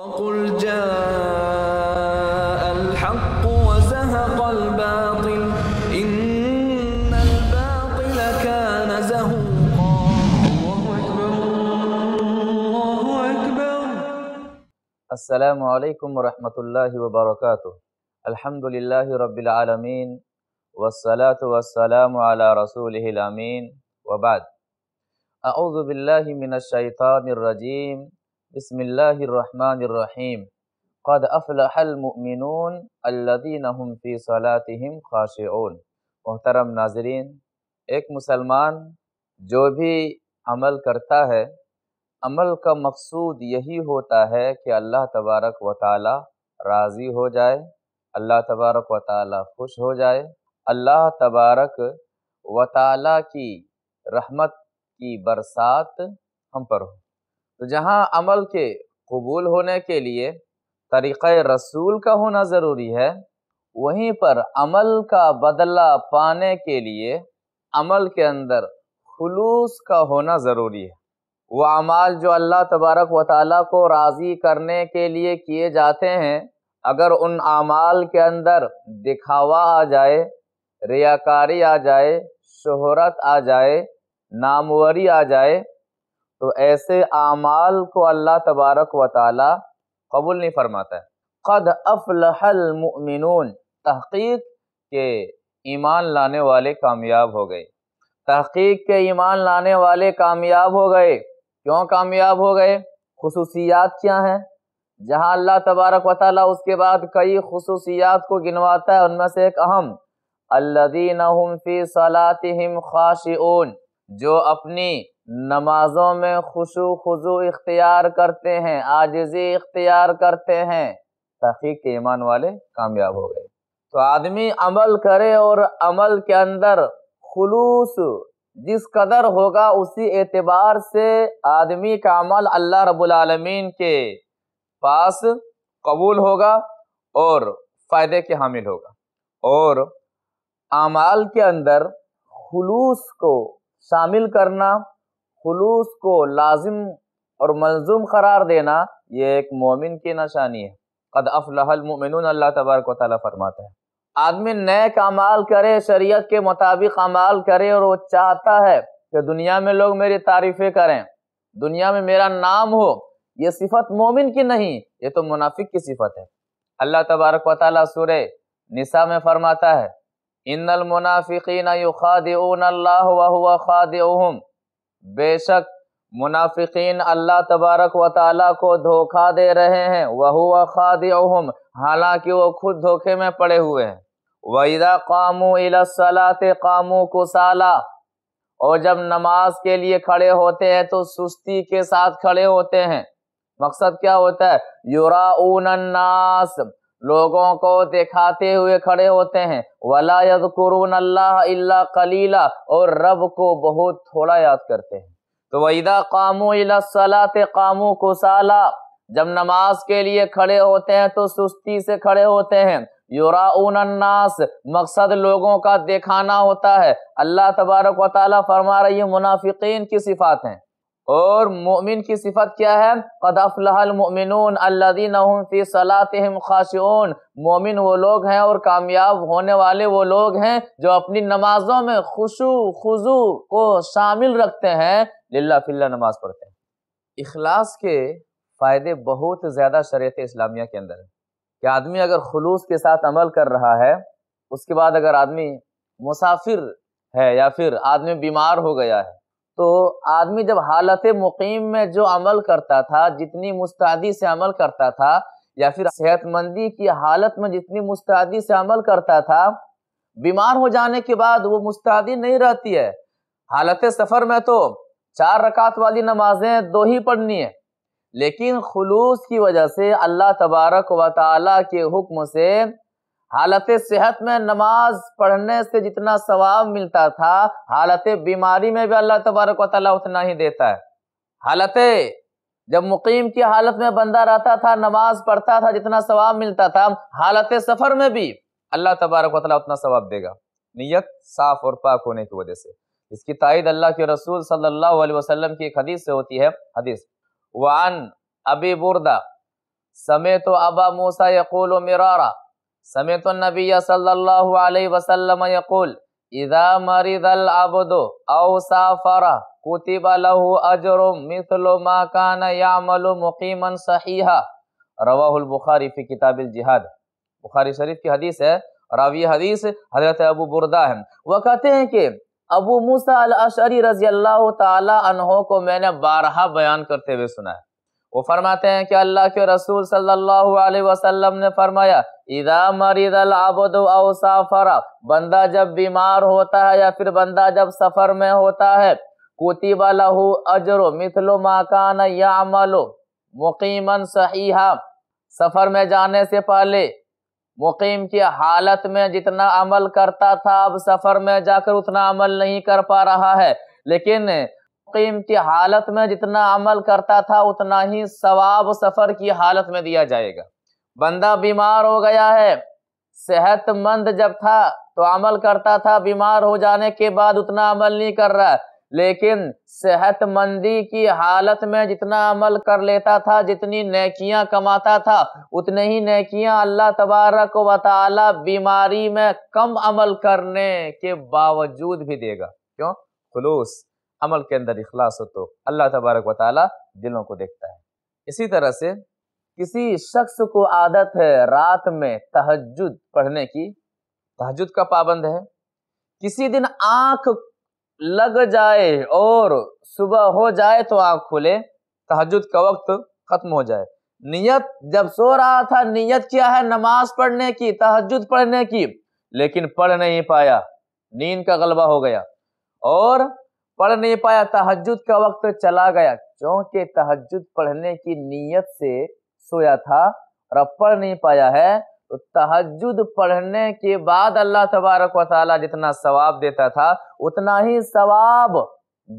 وقل جاء الحق وزهق الباطل إن الباطل كان زهوقا الله أكبر الله أكبر السلام عليكم ورحمة الله وبركاته الحمد لله رب العالمين والصلاة والسلام على رسوله الأمين وبعد أعوذ بالله من الشيطان الرجيم بسم اللہ الرحمن الرحیم قد افلح المؤمنون الذین هم فی صلاتهم خاشعون محترم ناظرین ایک مسلمان جو بھی عمل کرتا ہے عمل کا مقصود یہی ہوتا ہے کہ اللہ تبارک و تعالی راضی ہو جائے اللہ تبارک و تعالی خوش ہو جائے اللہ تبارک و تعالی کی رحمت کی برسات ہم پر ہو تو جہاں عمل کے قبول ہونے کے لیے طریقۂ رسول کا ہونا ضروری ہے وہیں پر عمل کا بدلہ پانے کے لیے عمل کے اندر خلوص کا ہونا ضروری ہے وہ اعمال جو اللہ تبارک و تعالیٰ کو راضی کرنے کے لیے کیے جاتے ہیں اگر ان اعمال کے اندر دکھاوا آ جائے ریاکاری آ جائے شہرت آ جائے ناموری آ جائے تو ایسے اعمال کو اللہ تبارک و تعالی قبول نہیں فرماتا ہے قد افلح المؤمنون تحقیق کے ایمان لانے والے کامیاب ہو گئے تحقیق کے ایمان لانے والے کامیاب ہو گئے کیوں کامیاب ہو گئے خصوصیات کیا ہیں جہاں اللہ تبارک و تعالیٰ اس کے بعد کئی خصوصیات کو گنواتا ہے ان میں سے ایک اہم اللہ فی صلاتہم خاشعون جو اپنی نمازوں میں خوشو خضو اختیار کرتے ہیں آجزی اختیار کرتے ہیں تحقیق کے ایمان والے کامیاب ہو گئے تو آدمی عمل کرے اور عمل کے اندر خلوص جس قدر ہوگا اسی اعتبار سے آدمی کا عمل اللہ رب العالمین کے پاس قبول ہوگا اور فائدے کے حامل ہوگا اور اعمال کے اندر خلوص کو شامل کرنا خلوص کو لازم اور ملزوم قرار دینا یہ ایک مومن کی نشانی ہے قد افلح المؤمنون اللہ تبارک و تعالیٰ فرماتا ہے آدمی نیک اعمال کرے شریعت کے مطابق اعمال کرے اور وہ چاہتا ہے کہ دنیا میں لوگ میری تعریفیں کریں دنیا میں میرا نام ہو یہ صفت مومن کی نہیں یہ تو منافق کی صفت ہے اللہ تبارک و تعالیٰ سورہ نساء میں فرماتا ہے ان المنافقین یخادعون اللہ وهو خادعهم بے شک منافقین اللہ تبارک و تعالی کو دھوکہ دے رہے ہیں وہو خادعہم حالانکہ وہ خود دھوکے میں پڑے ہوئے ہیں إِلَى الصَّلَاةِ قامو کالہ اور جب نماز کے لیے کھڑے ہوتے ہیں تو سستی کے ساتھ کھڑے ہوتے ہیں مقصد کیا ہوتا ہے الناس لوگوں کو دکھاتے ہوئے کھڑے ہوتے ہیں ولا یذکرون اللہ اللہ کلیلہ اور رب کو بہت تھوڑا یاد کرتے ہیں تو صلاح قام قامو کسالا جب نماز کے لیے کھڑے ہوتے ہیں تو سستی سے کھڑے ہوتے ہیں الناس مقصد لوگوں کا دکھانا ہوتا ہے اللہ تبارک و تعالیٰ فرما رہی منافقین کی صفات ہیں اور مومن کی صفت کیا ہے افلح المؤمنون المنون اللہدی نمفی صلاحتِم خاشعون مومن وہ لوگ ہیں اور کامیاب ہونے والے وہ لوگ ہیں جو اپنی نمازوں میں خوشو خضو کو شامل رکھتے ہیں للہ فلّہ نماز پڑھتے ہیں اخلاص کے فائدے بہت زیادہ شریعت اسلامیہ کے اندر ہیں کہ آدمی اگر خلوص کے ساتھ عمل کر رہا ہے اس کے بعد اگر آدمی مسافر ہے یا پھر آدمی بیمار ہو گیا ہے تو آدمی جب حالت مقیم میں جو عمل کرتا تھا جتنی مستعدی سے عمل کرتا تھا یا پھر صحت مندی کی حالت میں جتنی مستعدی سے عمل کرتا تھا بیمار ہو جانے کے بعد وہ مستعدی نہیں رہتی ہے حالت سفر میں تو چار رکعت والی نمازیں دو ہی پڑھنی ہے لیکن خلوص کی وجہ سے اللہ تبارک و تعالیٰ کے حکم سے حالت صحت میں نماز پڑھنے سے جتنا ثواب ملتا تھا حالت بیماری میں بھی اللہ تبارک و تعالیٰ اتنا ہی دیتا ہے حالت جب مقیم کی حالت میں بندہ رہتا تھا نماز پڑھتا تھا جتنا ثواب ملتا تھا حالت سفر میں بھی اللہ تبارک و تعالیٰ اتنا ثواب دے گا نیت صاف اور پاک ہونے کی وجہ سے اس کی تائید اللہ کے رسول صلی اللہ علیہ وسلم کی ایک حدیث سے ہوتی ہے حدیث وان ابی بردہ سمے تو ابا موسا مرارا سمیت النبی صلی اللہ علیہ وسلم یقول اذا مرض العبد او سافر کتب له اجر مثل ما کان یعمل مقیما صحیحا رواہ البخاری فی کتاب الجہاد بخاری شریف کی حدیث ہے راوی حدیث حضرت ابو بردہ ہیں وہ کہتے ہیں کہ ابو موسیٰ الاشعری رضی اللہ تعالی عنہ کو میں نے بارہا بیان کرتے ہوئے سنا ہے وہ فرماتے ہیں کہ اللہ کے رسول صلی اللہ علیہ وسلم نے فرمایا اذا مرید العبد او سافر بندہ جب بیمار ہوتا ہے یا پھر بندہ جب سفر میں ہوتا ہے کتب له اجر مثل ما كان يعمل مقیما صحیحا سفر میں جانے سے پہلے مقیم کی حالت میں جتنا عمل کرتا تھا اب سفر میں جا کر اتنا عمل نہیں کر پا رہا ہے لیکن قیمتی حالت میں جتنا عمل کرتا تھا اتنا ہی ثواب سفر کی حالت میں دیا جائے گا بندہ بیمار ہو گیا ہے صحت مند جب تھا تو عمل کرتا تھا بیمار ہو جانے کے بعد اتنا عمل نہیں کر رہا لیکن صحت مندی کی حالت میں جتنا عمل کر لیتا تھا جتنی نیکیاں کماتا تھا اتنے ہی نیکیاں اللہ تبارک و تعالی بیماری میں کم عمل کرنے کے باوجود بھی دے گا کیوں خلوص عمل کے اندر اخلاص ہو تو اللہ تبارک و تعالیٰ دلوں کو دیکھتا ہے اسی طرح سے کسی شخص کو عادت ہے رات میں پڑھنے کی کا پابند ہے کسی دن آنکھ لگ جائے اور صبح ہو جائے تو آنکھ کھلے تحجد کا وقت ختم ہو جائے نیت جب سو رہا تھا نیت کیا ہے نماز پڑھنے کی تحجد پڑھنے کی لیکن پڑھ نہیں پایا نیند کا غلبہ ہو گیا اور پڑھ نہیں پایا تحجد کا وقت چلا گیا چونکہ تحجد پڑھنے کی نیت سے سویا تھا اور اب پڑھ نہیں پایا ہے تو تحجد پڑھنے کے بعد اللہ تبارک و تعالی جتنا ثواب دیتا تھا اتنا ہی ثواب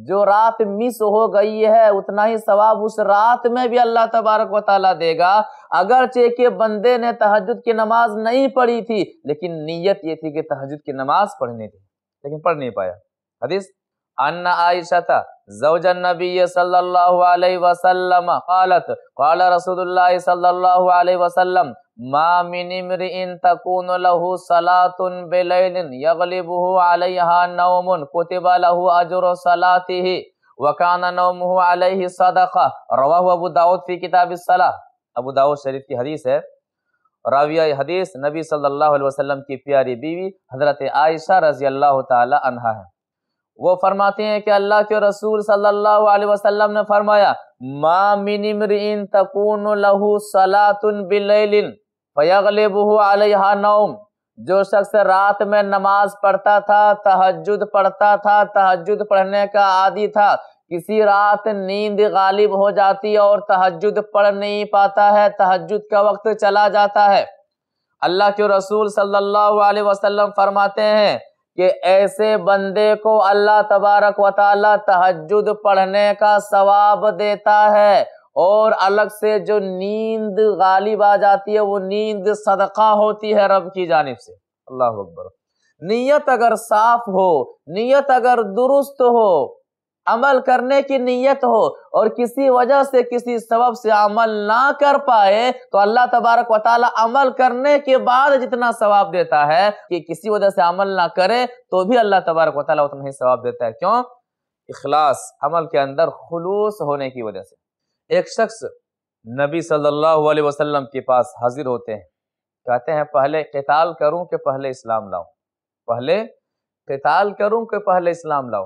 جو رات مس ہو گئی ہے اتنا ہی ثواب اس رات میں بھی اللہ تبارک و تعالیٰ دے گا اگرچہ کہ بندے نے تحجد کی نماز نہیں پڑھی تھی لیکن نیت یہ تھی کہ تحجد کی نماز پڑھنے تھی لیکن پڑھ نہیں پایا حدیث ان عائشہ زوج النبی صلی اللہ علیہ وسلم قالت قال رسول اللہ صلی اللہ علیہ وسلم ما من امرئ تكون له صلاه بليل يغلبه عليها نوم كتب له اجر صلاته وكان نومه عليه صدقه رواه ابو داؤد في کتاب الصلاه ابو داؤد شریف کی حدیث ہے راویہ حدیث نبی صلی اللہ علیہ وسلم کی پیاری بیوی حضرت عائشہ رضی اللہ تعالی عنہا ہے وہ فرماتے ہیں کہ اللہ کے رسول صلی اللہ علیہ وسلم نے فرمایا جو شخص رات میں نماز پڑھتا تھا تحجد پڑھتا تھا تحجد پڑھنے کا عادی تھا کسی رات نیند غالب ہو جاتی اور تحجد پڑھ نہیں پاتا ہے تحجد کا وقت چلا جاتا ہے اللہ کے رسول صلی اللہ علیہ وسلم فرماتے ہیں کہ ایسے بندے کو اللہ تبارک و تعالی تہجد پڑھنے کا ثواب دیتا ہے اور الگ سے جو نیند غالب آ جاتی ہے وہ نیند صدقہ ہوتی ہے رب کی جانب سے اللہ اکبر نیت اگر صاف ہو نیت اگر درست ہو عمل کرنے کی نیت ہو اور کسی وجہ سے کسی سبب سے عمل نہ کر پائے تو اللہ تبارک و تعالی عمل کرنے کے بعد جتنا ثواب دیتا ہے کہ کسی وجہ سے عمل نہ کرے تو بھی اللہ تبارک و تعالی اتنا ہی ثواب دیتا ہے کیوں اخلاص عمل کے اندر خلوص ہونے کی وجہ سے ایک شخص نبی صلی اللہ علیہ وسلم کے پاس حاضر ہوتے ہیں کہتے ہیں پہلے قتال کروں کہ پہلے اسلام لاؤ پہلے قتال کروں کہ پہلے اسلام لاؤ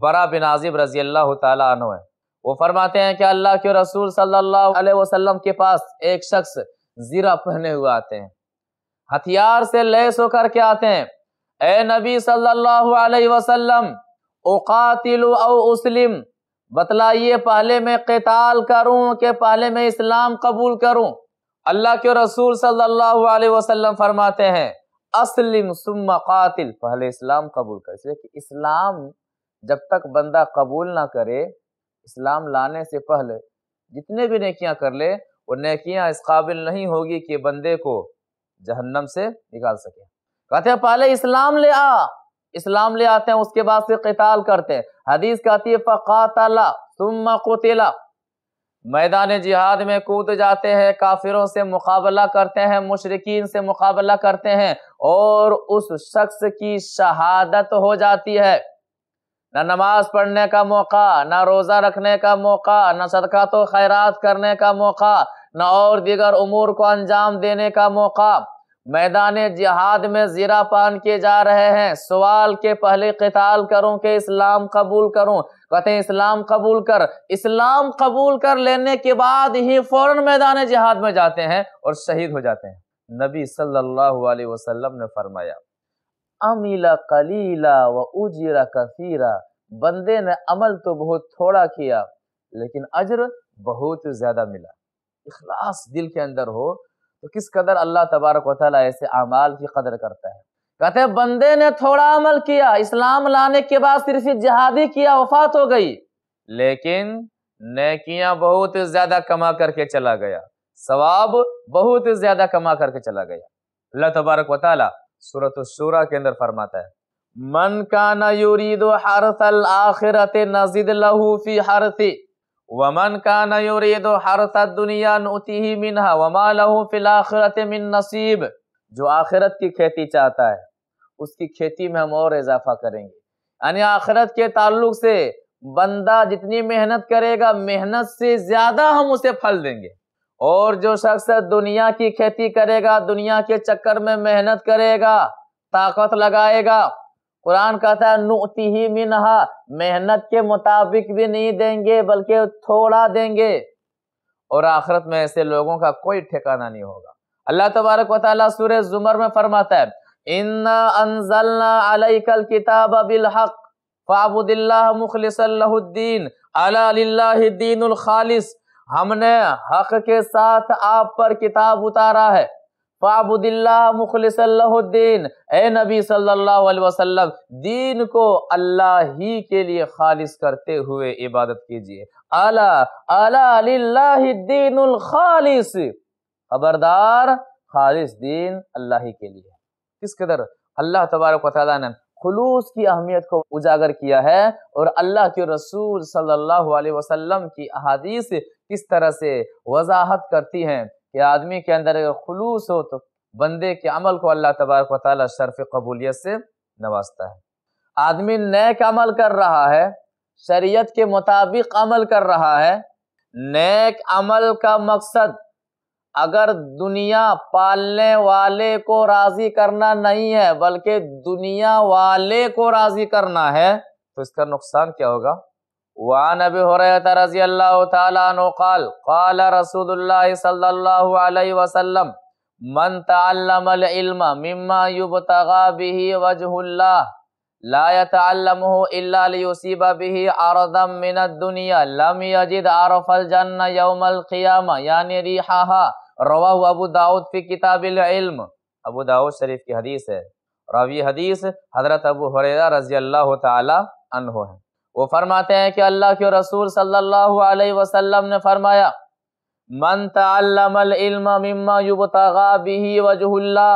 برا بن عظیم رضی اللہ تعالیٰ عنہ ہے وہ فرماتے ہیں کہ اللہ کے رسول صلی اللہ علیہ وسلم کے پاس ایک شخص زیرہ پہنے ہوئے آتے ہیں ہتھیار سے لیس ہو کر کے آتے ہیں اے نبی صلی اللہ علیہ وسلم اقاتل او اسلم بتلائیے پہلے میں قتال کروں کہ پہلے میں اسلام قبول کروں اللہ کے رسول صلی اللہ علیہ وسلم فرماتے ہیں اسلم ثم قاتل پہلے اسلام قبول کر اس لیے کہ اسلام جب تک بندہ قبول نہ کرے اسلام لانے سے پہلے جتنے بھی نیکیاں کر لے وہ نیکیاں اس قابل نہیں ہوگی کہ بندے کو جہنم سے نکال سکے کہتے ہیں پہلے اسلام لے آ اسلام لے آتے ہیں اس کے بعد سے قتال کرتے ہیں حدیث کہتی ہے اللہ تم مقوطیلا میدان جہاد میں کود جاتے ہیں کافروں سے مقابلہ کرتے ہیں مشرقین سے مقابلہ کرتے ہیں اور اس شخص کی شہادت ہو جاتی ہے نہ نماز پڑھنے کا موقع نہ روزہ رکھنے کا موقع نہ صدقہ و خیرات کرنے کا موقع نہ اور دیگر امور کو انجام دینے کا موقع میدان جہاد میں زیرا پان کیے جا رہے ہیں سوال کے پہلے قتال کروں کہ اسلام قبول کروں کہتے اسلام قبول کر اسلام قبول کر لینے کے بعد ہی فوراً میدان جہاد میں جاتے ہیں اور شہید ہو جاتے ہیں نبی صلی اللہ علیہ وسلم نے فرمایا امیلا و وجیرا کثیرا بندے نے عمل تو بہت تھوڑا کیا لیکن اجر بہت زیادہ ملا اخلاص دل کے اندر ہو تو کس قدر اللہ تبارک و تعالیٰ ایسے اعمال کی قدر کرتا ہے کہتے ہیں بندے نے تھوڑا عمل کیا اسلام لانے کے بعد صرف جہادی کیا وفات ہو گئی لیکن نیکیاں بہت زیادہ کما کر کے چلا گیا ثواب بہت زیادہ کما کر کے چلا گیا اللہ تبارک و تعالیٰ صورت الشورا کے اندر فرماتا ہے من کا نا یورید و حرث الآخرت نزد لہو فی حرثی ومن کا نا یورید و حرث الدنیا نوتی ہی منہا وما لہو فی الآخرت من نصیب جو آخرت کی کھیتی چاہتا ہے اس کی کھیتی میں ہم اور اضافہ کریں گے یعنی آخرت کے تعلق سے بندہ جتنی محنت کرے گا محنت سے زیادہ ہم اسے پھل دیں گے اور جو شخص دنیا کی کھیتی کرے گا دنیا کے چکر میں محنت کرے گا طاقت لگائے گا قرآن کہتا ہے نوتی ہی منہا محنت کے مطابق بھی نہیں دیں گے بلکہ تھوڑا دیں گے اور آخرت میں ایسے لوگوں کا کوئی ٹھکانہ نہیں ہوگا اللہ تبارک و تعالیٰ زمر میں فرماتا ہے الخالص ہم نے حق کے ساتھ آپ پر کتاب اتارا ہے فعبد اللہ مخلص اللہ الدین اے نبی صلی اللہ علیہ وسلم دین کو اللہ ہی کے لیے خالص کرتے ہوئے عبادت کیجیے خبردار خالص دین اللہ ہی کے لیے کس قدر اللہ تبارک و تعالیٰ نے خلوص کی اہمیت کو اجاگر کیا ہے اور اللہ کے رسول صلی اللہ علیہ وسلم کی احادیث کس طرح سے وضاحت کرتی ہیں کہ آدمی کے اندر اگر خلوص ہو تو بندے کے عمل کو اللہ تبارک و تعالیٰ شرف قبولیت سے نوازتا ہے آدمی نیک عمل کر رہا ہے شریعت کے مطابق عمل کر رہا ہے نیک عمل کا مقصد اگر دنیا پالنے والے کو راضی کرنا نہیں ہے بلکہ دنیا والے کو راضی کرنا ہے تو اس کا نقصان کیا ہوگا وعن ابي هريره رضي الله تعالى عنه قال قال رسول الله صلى الله عليه وسلم من تعلم العلم مما يبتغى به وجه الله لا يتعلمه الا ليصيب به عرضا من الدنيا لم يجد عرف الجنه يوم القيامه يعني یعنی ريحها رواه ابو داود في كتاب العلم ابو داود شریف کی حدیث ہے راوی حدیث حضرت ابو حریرہ رضی اللہ تعالی عنہ ہے وہ فرماتے ہیں کہ اللہ کے رسول صلی اللہ علیہ وسلم نے فرمایا من تعلم العلم مما یبتغا به وجہ اللہ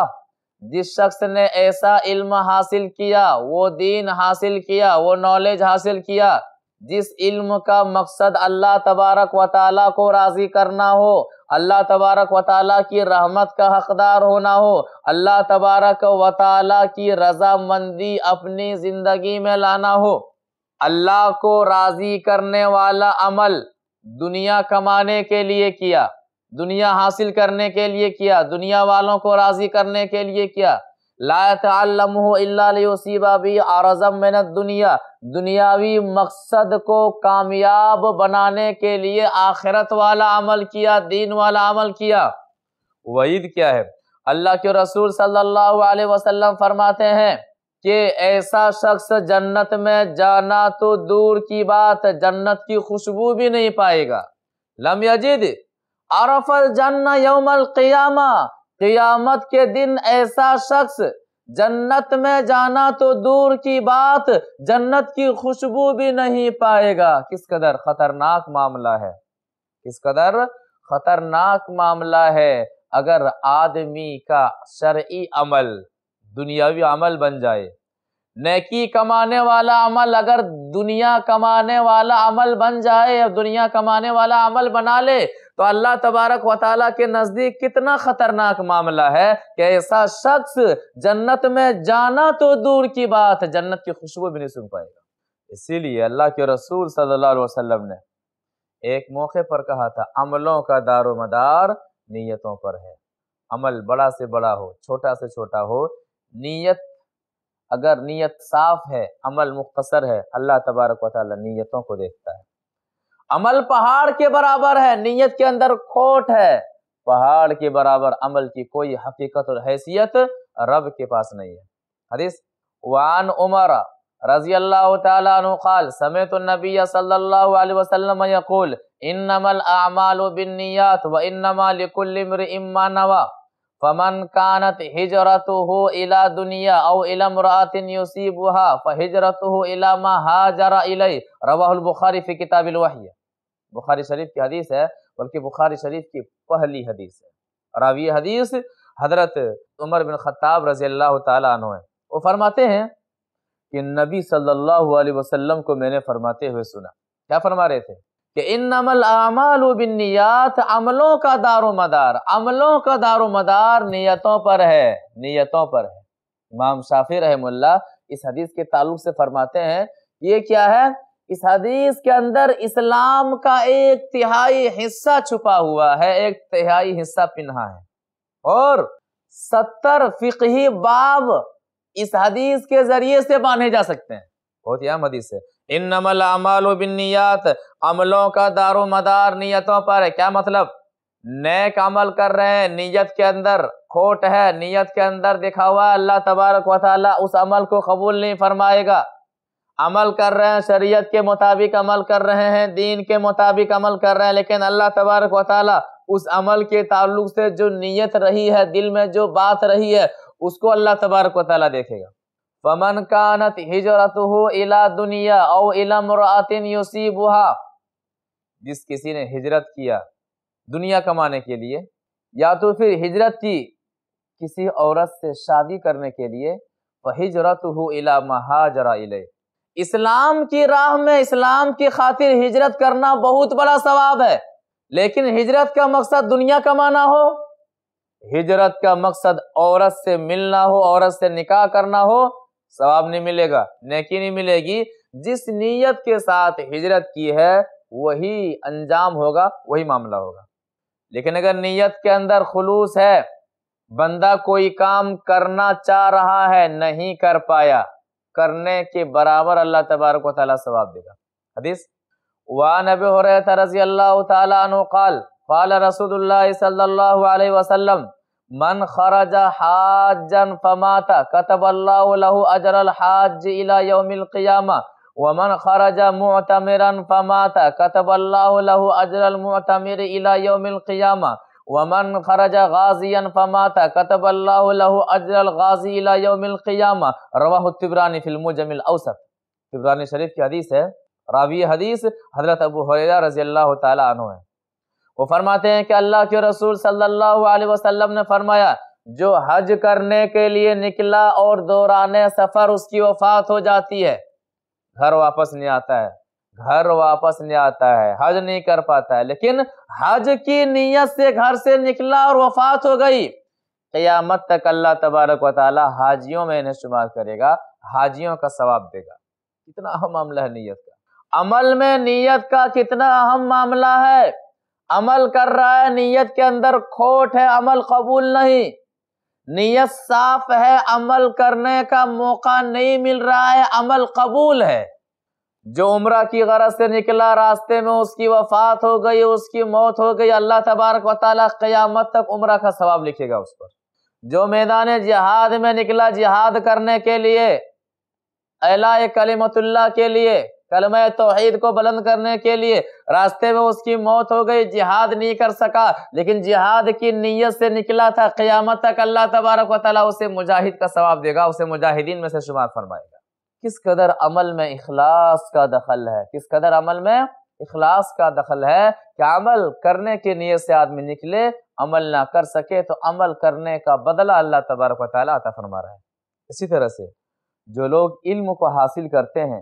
جس شخص نے ایسا علم حاصل کیا وہ دین حاصل کیا وہ نالج حاصل کیا جس علم کا مقصد اللہ تبارک و تعالیٰ کو راضی کرنا ہو اللہ تبارک و تعالیٰ کی رحمت کا حقدار ہونا ہو اللہ تبارک و تعالیٰ کی رضا مندی اپنی زندگی میں لانا ہو اللہ کو راضی کرنے والا عمل دنیا کمانے کے لیے کیا دنیا حاصل کرنے کے لیے کیا دنیا والوں کو راضی کرنے کے لیے کیا لا تعلمہ الا اللہ بی وسیبہ بھی الدنیا دنیا دنیاوی مقصد کو کامیاب بنانے کے لیے آخرت والا عمل کیا دین والا عمل کیا وعید کیا ہے اللہ کے رسول صلی اللہ علیہ وسلم فرماتے ہیں کہ ایسا شخص جنت میں جانا تو دور کی بات جنت کی خوشبو بھی نہیں پائے گا لم عرف الجن یوم القیامہ قیامت کے دن ایسا شخص جنت میں جانا تو دور کی بات جنت کی خوشبو بھی نہیں پائے گا کس قدر خطرناک معاملہ ہے کس قدر خطرناک معاملہ ہے اگر آدمی کا شرعی عمل دنیاوی عمل بن جائے نیکی کمانے والا عمل اگر دنیا کمانے والا عمل بن جائے دنیا کمانے والا عمل بنا لے تو اللہ تبارک و تعالیٰ کے نزدیک کتنا خطرناک معاملہ ہے کہ ایسا شخص جنت میں جانا تو دور کی بات جنت کی خوشبو بھی نہیں سن پائے گا اسی لیے اللہ کے رسول صلی اللہ علیہ وسلم نے ایک موقع پر کہا تھا عملوں کا دار و مدار نیتوں پر ہے عمل بڑا سے بڑا ہو چھوٹا سے چھوٹا ہو نیت اگر نیت صاف ہے عمل مختصر ہے اللہ تبارک و تعالی نیتوں کو دیکھتا ہے عمل پہاڑ کے برابر ہے نیت کے اندر کھوٹ ہے پہاڑ کے برابر عمل کی کوئی حقیقت اور حیثیت رب کے پاس نہیں ہے حدیث عمر رضی اللہ تعالی قال سمیت النبی صلی اللہ علیہ وسلم انما الاعمال بالنیات و امرئ ما نوى فمن کانت ہجرتہو الہ دنیا او الہ مرات یسیبوہا فہجرتہو الہ ما حاجر علی رواہ البخاری فی کتاب الوحی بخاری شریف کی حدیث ہے بلکہ بخاری شریف کی پہلی حدیث ہے راوی حدیث حضرت عمر بن خطاب رضی اللہ تعالیٰ عنہ ہیں وہ فرماتے ہیں کہ نبی صلی اللہ علیہ وسلم کو میں نے فرماتے ہوئے سنا کیا فرما رہے تھے کہ ان اعمال بنیات عملوں کا دار و مدار عملوں کا دار و مدار نیتوں پر ہے نیتوں پر ہے امام شافی رحم اللہ اس حدیث کے تعلق سے فرماتے ہیں یہ کیا ہے اس حدیث کے اندر اسلام کا ایک تہائی حصہ چھپا ہوا ہے ایک تہائی حصہ پنہا ہے اور ستر فقہی باب اس حدیث کے ذریعے سے باندھے جا سکتے ہیں بہت ہی ہم حدیث ہے ان العمال و بن عملوں کا دار و مدار نیتوں پر کیا مطلب نیک عمل کر رہے ہیں نیت کے اندر کھوٹ ہے نیت کے اندر دکھا ہوا اللہ تبارک و تعالیٰ اس عمل کو قبول نہیں فرمائے گا عمل کر رہے ہیں شریعت کے مطابق عمل کر رہے ہیں دین کے مطابق عمل کر رہے ہیں لیکن اللہ تبارک و تعالیٰ اس عمل کے تعلق سے جو نیت رہی ہے دل میں جو بات رہی ہے اس کو اللہ تبارک و تعالیٰ دیکھے گا فمن کانت ہجرت ہو الا دنیا او علا مراطن یوسی بہا جس کسی نے ہجرت کیا دنیا کمانے کے لیے یا تو پھر ہجرت کی کسی عورت سے شادی کرنے کے لیے ہجرت ہو الا مہاجرا اسلام کی راہ میں اسلام کی خاطر ہجرت کرنا بہت بڑا ثواب ہے لیکن ہجرت کا مقصد دنیا کمانا ہو ہجرت کا مقصد عورت سے ملنا ہو عورت سے نکاح کرنا ہو نہیں ملے گا نیکی نہیں ملے گی جس نیت کے ساتھ ہجرت کی ہے وہی انجام ہوگا وہی معاملہ ہوگا لیکن اگر نیت کے اندر خلوص ہے بندہ کوئی کام کرنا چاہ رہا ہے نہیں کر پایا کرنے کے برابر اللہ تبارک و تعالیٰ ثواب دے گا حدیث واہ نبے ہو رہے تھے رضی اللہ تعالی رسول اللہ صلی اللہ علیہ وسلم من خرج حاجا فمات كتب الله له اجر الحاج الى يوم القيامه ومن خرج معتمرا فمات كتب الله له اجر المعتمر الى يوم القيامه ومن خرج غازيا فمات كتب الله له اجر الغازي الى يوم القيامه رواه الطبراني في المجمل الاوسط طبراني شریف کی حدیث ہے راوی حدیث حضرت ابو ہریرہ رضی اللہ تعالی عنہ ہیں وہ فرماتے ہیں کہ اللہ کے رسول صلی اللہ علیہ وسلم نے فرمایا جو حج کرنے کے لیے نکلا اور دوران سفر اس کی وفات ہو جاتی ہے ہے ہے گھر گھر واپس واپس نہیں نہیں آتا آتا حج نہیں کر پاتا ہے لیکن حج کی نیت سے گھر سے نکلا اور وفات ہو گئی قیامت تک اللہ تبارک و تعالی حاجیوں میں انہیں شمار کرے گا حاجیوں کا ثواب دے گا کتنا اہم معاملہ ہے نیت کا عمل میں نیت کا کتنا اہم معاملہ ہے عمل کر رہا ہے نیت کے اندر کھوٹ ہے عمل قبول نہیں نیت صاف ہے عمل کرنے کا موقع نہیں مل رہا ہے عمل قبول ہے جو عمرہ کی غرض سے نکلا راستے میں اس کی وفات ہو گئی اس کی موت ہو گئی اللہ تبارک و تعالیٰ قیامت تک عمرہ کا ثواب لکھے گا اس پر جو میدان جہاد میں نکلا جہاد کرنے کے لیے علاء کلیمت اللہ کے لیے کلمہ توحید کو بلند کرنے کے لیے راستے میں اس کی موت ہو گئی جہاد نہیں کر سکا لیکن جہاد کی نیت سے نکلا تھا قیامت تک اللہ تبارک و تعالیٰ اسے مجاہد کا ثواب دے گا اسے مجاہدین میں سے شمار فرمائے گا کس قدر عمل میں اخلاص کا دخل ہے کس قدر عمل میں اخلاص کا دخل ہے کہ عمل کرنے کی نیت سے آدمی نکلے عمل نہ کر سکے تو عمل کرنے کا بدلہ اللہ تبارک و تعالیٰ عطا فرما رہا ہے اسی طرح سے جو لوگ علم کو حاصل کرتے ہیں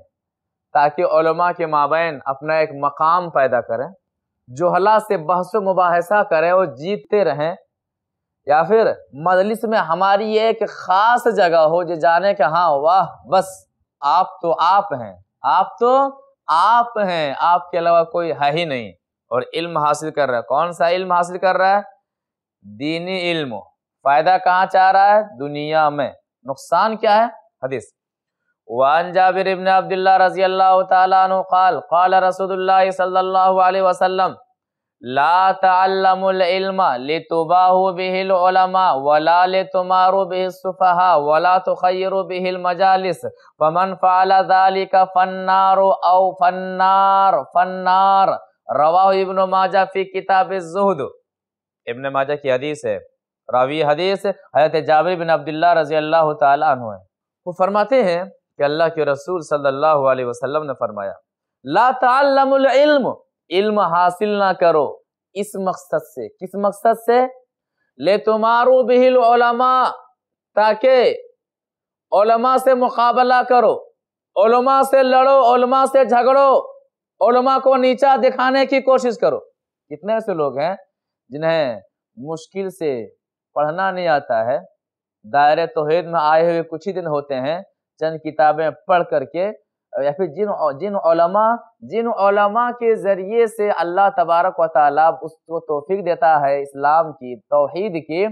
تاکہ علماء کے مابین اپنا ایک مقام پیدا کریں جو حلا سے بحث و مباحثہ کریں اور جیتتے رہیں یا پھر مجلس میں ہماری ایک خاص جگہ ہو جو جانے کہ ہاں واہ بس آپ تو آپ ہیں آپ تو آپ ہیں آپ کے علاوہ کوئی ہے ہی نہیں اور علم حاصل کر رہا ہے کون سا علم حاصل کر رہا ہے دینی علم فائدہ کہاں چاہ رہا ہے دنیا میں نقصان کیا ہے حدیث وان جابر ابن عبداللہ رضی اللہ تعالیٰ عنہ قال قال رسول اللہ صلی اللہ علیہ وسلم لا تعلم العلم لتباہ به العلماء ولا لتمار به السفهاء ولا تخير به المجالس فمن فعل ذلك فنار او فنار فنار رواه ابن ماجہ فی کتاب الزہد ابن ماجہ کی حدیث ہے راوی حدیث حضرت جابر بن عبداللہ رضی اللہ تعالی عنہ ہے وہ فرماتے ہیں کہ اللہ کے رسول صلی اللہ علیہ وسلم نے فرمایا لا تعلم العلم علم حاصل نہ کرو اس مقصد سے کس مقصد سے لے تمارو تاکہ علماء سے مقابلہ کرو علماء سے لڑو علماء سے جھگڑو علماء کو نیچا دکھانے کی کوشش کرو کتنے ایسے لوگ ہیں جنہیں مشکل سے پڑھنا نہیں آتا ہے دائرہ توحید میں آئے ہوئے کچھ ہی دن ہوتے ہیں چند کتابیں پڑھ کر کے یا پھر جن جن علماء جن علماء کے ذریعے سے اللہ تبارک و تعالیٰ اس کو توفیق دیتا ہے اسلام کی توحید کی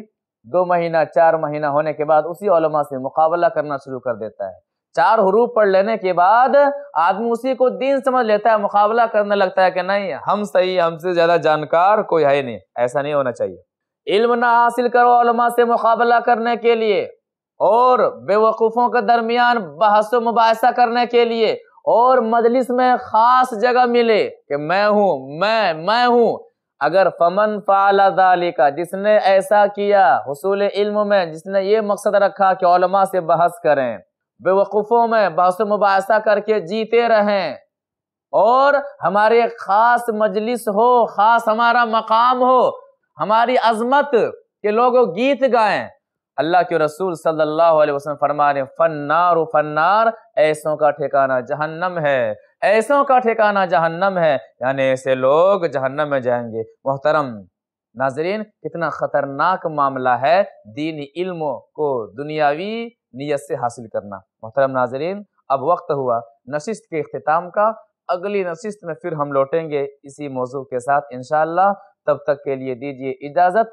دو مہینہ چار مہینہ ہونے کے بعد اسی علماء سے مقابلہ کرنا شروع کر دیتا ہے چار حروف پڑھ لینے کے بعد آدمی اسی کو دین سمجھ لیتا ہے مقابلہ کرنے لگتا ہے کہ نہیں ہم صحیح ہم سے زیادہ جانکار کوئی ہے نہیں ایسا نہیں ہونا چاہیے علم نہ حاصل کرو علماء سے مقابلہ کرنے کے لیے اور بے وقفوں کے درمیان بحث و مباحثہ کرنے کے لیے اور مجلس میں خاص جگہ ملے کہ میں ہوں میں میں ہوں اگر فمن فعل کا جس نے ایسا کیا حصول علم میں جس نے یہ مقصد رکھا کہ علماء سے بحث کریں بے وقوفوں میں بحث و مباحثہ کر کے جیتے رہیں اور ہمارے خاص مجلس ہو خاص ہمارا مقام ہو ہماری عظمت کہ لوگوں گیت گائیں اللہ کے رسول صلی اللہ علیہ وسلم فرما فنار و فنار ایسوں کا ٹھکانہ جہنم ہے ایسوں کا ٹھکانہ جہنم ہے یعنی ایسے لوگ جہنم میں جائیں گے محترم ناظرین کتنا خطرناک معاملہ ہے دینی علم کو دنیاوی نیت سے حاصل کرنا محترم ناظرین اب وقت ہوا نشست کے اختتام کا اگلی نشست میں پھر ہم لوٹیں گے اسی موضوع کے ساتھ انشاءاللہ تب تک کے لیے دیجیے اجازت